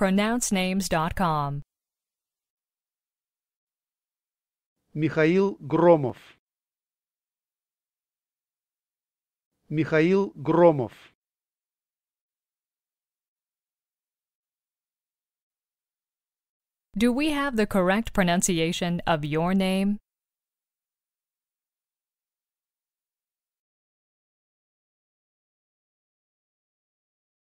pronouncenames.com. Михаил Громов Михаил Громов Do we have the correct pronunciation of your name?